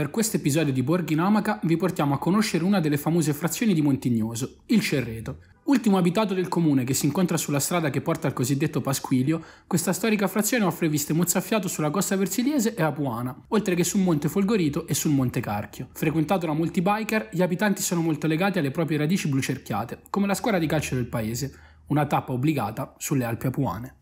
Per questo episodio di Borghinamaca vi portiamo a conoscere una delle famose frazioni di Montignoso, il Cerreto. Ultimo abitato del comune che si incontra sulla strada che porta al cosiddetto Pasquilio, questa storica frazione offre viste mozzafiato sulla costa versiliese e apuana, oltre che sul monte Folgorito e sul monte Carchio. Frequentato da molti biker, gli abitanti sono molto legati alle proprie radici blucerchiate, come la squadra di calcio del paese, una tappa obbligata sulle Alpi Apuane.